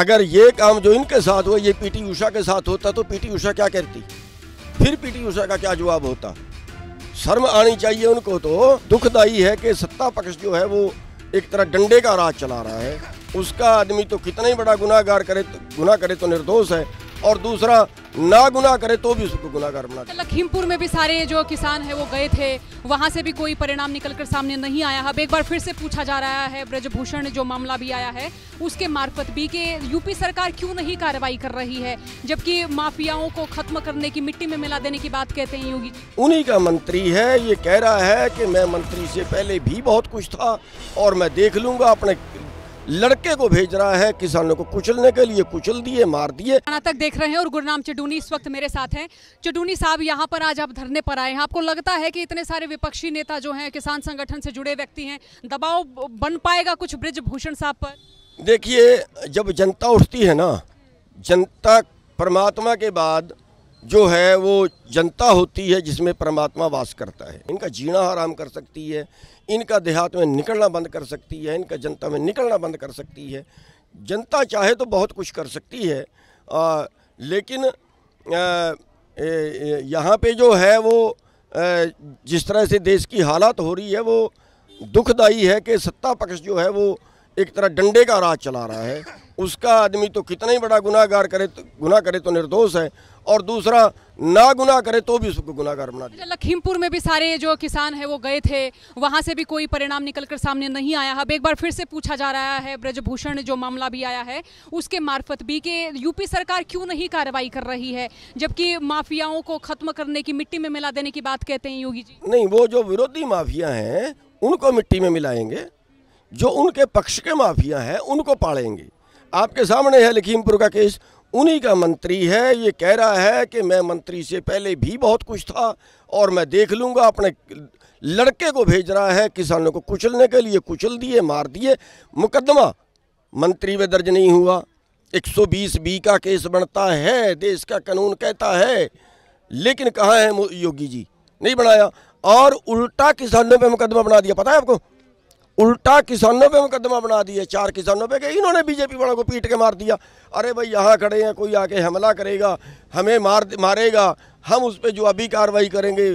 अगर ये काम जो इनके साथ हुआ ये पीटी उषा के साथ होता तो पीटी उषा क्या करती फिर पीटी उषा का क्या जवाब होता शर्म आनी चाहिए उनको तो दुखदाई है कि सत्ता पक्ष जो है वो एक तरह डंडे का राज चला रहा है उसका आदमी तो कितना ही बड़ा गुनाहगार करे तो, गुना करे तो निर्दोष है और दूसरा ना गुना करे तो भी उसको गुनागार बना लखीमपुर में भी सारे जो किसान है वो गए थे वहाँ से भी कोई परिणाम निकल कर सामने नहीं आया अब एक बार फिर से पूछा जा रहा है ब्रजभूषण जो मामला भी आया है उसके मार्फत भी कि यूपी सरकार क्यों नहीं कार्रवाई कर रही है जबकि माफियाओं को खत्म करने की मिट्टी में मिला देने की बात कहते हैं योगी उन्हीं का मंत्री है ये कह रहा है कि मैं मंत्री से पहले भी बहुत कुछ था और मैं देख लूंगा अपने लड़के को भेज रहा है किसानों को कुचलने के लिए कुचल दिए मार दिए तक देख रहे हैं और गुरनाम चडूनी इस वक्त मेरे साथ हैं चडूनी साहब यहाँ पर आज आप धरने पर आए हैं आपको लगता है कि इतने सारे विपक्षी नेता जो हैं किसान संगठन से जुड़े व्यक्ति हैं दबाव बन पाएगा कुछ ब्रिज भूषण साहब पर देखिए जब जनता उठती है ना जनता परमात्मा के बाद जो है वो जनता होती है जिसमें परमात्मा वास करता है इनका जीना हराम कर सकती है इनका देहात में निकलना बंद कर सकती है इनका जनता में निकलना बंद कर सकती है जनता चाहे तो बहुत कुछ कर सकती है आ, लेकिन यहाँ पे जो है वो आ, जिस तरह से देश की हालात हो रही है वो दुखदाई है कि सत्ता पक्ष जो है वो एक तरह डंडे का राज चला रहा है उसका आदमी तो कितना ही बड़ा गुनाहगार करे तो गुनाह करे तो निर्दोष है और दूसरा ना गुनाह करे तो भी उसको गुनाहगार बना दिया अच्छा, लखीमपुर में भी सारे जो किसान है वो गए थे वहाँ से भी कोई परिणाम निकल कर सामने नहीं आया अब एक बार फिर से पूछा जा रहा है ब्रजभूषण जो मामला भी आया है उसके मार्फत भी कि यूपी सरकार क्यों नहीं कार्रवाई कर रही है जबकि माफियाओं को खत्म करने की मिट्टी में मिला देने की बात कहते हैं योगी जी नहीं वो जो विरोधी माफिया है उनको मिट्टी में मिलाएंगे जो उनके पक्ष के माफिया हैं उनको पालेंगे आपके सामने है लखीमपुर का केस उन्हीं का मंत्री है ये कह रहा है कि मैं मंत्री से पहले भी बहुत कुछ था और मैं देख लूँगा अपने लड़के को भेज रहा है किसानों को कुचलने के लिए कुचल दिए मार दिए मुकदमा मंत्री में दर्ज नहीं हुआ 120 बी का केस बनता है देश का कानून कहता है लेकिन कहाँ है योगी जी नहीं बनाया और उल्टा किसानों पे मुकदमा बना दिया पता है आपको उल्टा किसानों पे मुकदमा बना दिए चार किसानों पे कि इन्होंने बीजेपी वालों को पीट के मार दिया अरे भाई यहाँ खड़े हैं कोई आके हमला करेगा हमें मार मारेगा हम उस पर जो अभी कार्रवाई करेंगे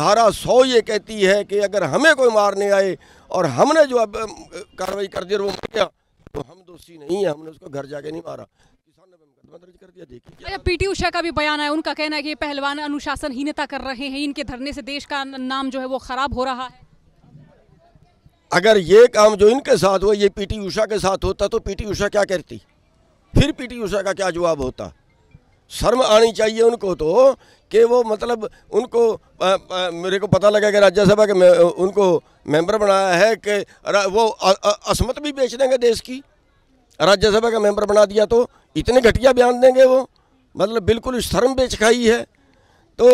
धारा सौ ये कहती है कि अगर हमें कोई मारने आए और हमने जो अब कार्रवाई कर दी वो किया तो हम दोषी नहीं है हमने उसको घर जाके नहीं मारा किसानों पे मुकदमा दर्ज कर दिया देखिए अच्छा, पीटी उषा का भी बयान है उनका कहना है कि पहलवान अनुशासनहीनता कर रहे हैं इनके धरने से देश का नाम जो है वो खराब हो रहा है अगर ये काम जो इनके साथ हुआ ये पीटी उषा के साथ होता तो पीटी उषा क्या करती फिर पीटी उषा का क्या जवाब होता शर्म आनी चाहिए उनको तो कि वो मतलब उनको आ, आ, मेरे को पता लगा कि राज्यसभा के मे, उनको मेंबर बनाया है कि वो असमत भी बेच देंगे देश की राज्यसभा का मेंबर बना दिया तो इतने घटिया बयान देंगे वो मतलब बिल्कुल शर्म बेच खाई है तो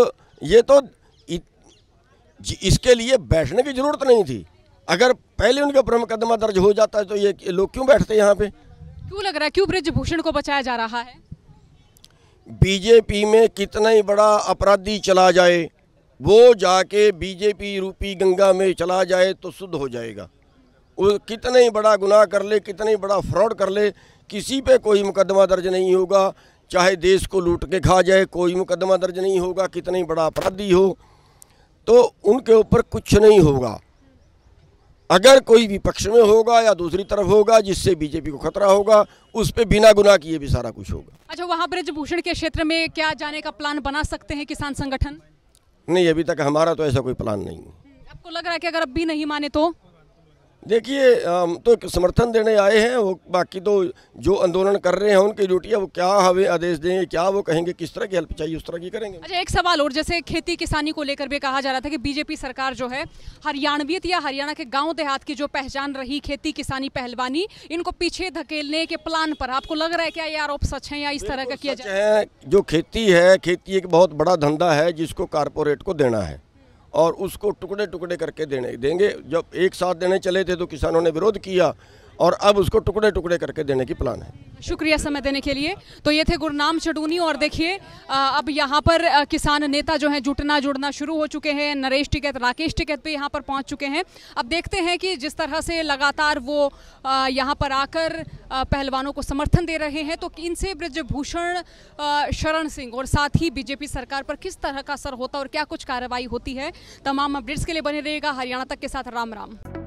ये तो इ, इसके लिए बैठने की ज़रूरत नहीं थी अगर पहले उनके ऊपर मुकदमा दर्ज हो जाता है तो ये लोग क्यों बैठते यहाँ पे क्यों लग रहा है क्यों ब्रजभूषण को बचाया जा रहा है बीजेपी में कितना ही बड़ा अपराधी चला जाए वो जाके बीजेपी रूपी गंगा में चला जाए तो शुद्ध हो जाएगा वो कितना ही बड़ा गुनाह कर ले कितना ही बड़ा फ्रॉड कर ले किसी पे कोई मुकदमा दर्ज नहीं होगा चाहे देश को लूट के खा जाए कोई मुकदमा दर्ज नहीं होगा कितना ही बड़ा अपराधी हो तो उनके ऊपर कुछ नहीं होगा अगर कोई विपक्ष में होगा या दूसरी तरफ होगा जिससे बीजेपी को खतरा होगा उस पर बिना गुना किए भी सारा कुछ होगा अच्छा वहाँ ब्रजभूषण के क्षेत्र में क्या जाने का प्लान बना सकते हैं किसान संगठन नहीं अभी तक हमारा तो ऐसा कोई प्लान नहीं है आपको लग रहा है कि अगर अब भी नहीं माने तो देखिए हम तो समर्थन देने आए हैं वो बाकी तो जो आंदोलन कर रहे हैं उनकी ड्यूटी है वो क्या हमें आदेश देंगे क्या वो कहेंगे किस तरह की हेल्प चाहिए उस तरह की करेंगे अच्छा एक सवाल और जैसे खेती किसानी को लेकर भी कहा जा रहा था कि बीजेपी सरकार जो है हरियाणवीत या हरियाणा के गाँव देहात की जो पहचान रही खेती किसानी पहलवानी इनको पीछे धकेलने के प्लान पर आपको लग रहा है क्या ये आरोप सच है या इस तरह का किया जाए जो खेती है खेती एक बहुत बड़ा धंधा है जिसको कारपोरेट को देना है और उसको टुकड़े टुकड़े करके देने देंगे जब एक साथ देने चले थे तो किसानों ने विरोध किया और अब उसको टुकड़े टुकड़े करके देने की प्लान है शुक्रिया समय देने के लिए तो ये थे गुरनाम चडूनी और देखिए अब यहाँ पर किसान नेता जो है जुटना जुड़ना शुरू हो चुके हैं नरेश टिकैत राकेश टिकैत भी यहाँ पर पहुँच चुके हैं अब देखते हैं कि जिस तरह से लगातार वो यहाँ पर आकर पहलवानों को समर्थन दे रहे हैं तो इनसे ब्रजभूषण शरण सिंह और साथ ही बीजेपी सरकार पर किस तरह का असर होता और क्या कुछ कार्रवाई होती है तमाम अपडेट्स के लिए बने रहेगा हरियाणा तक के साथ राम राम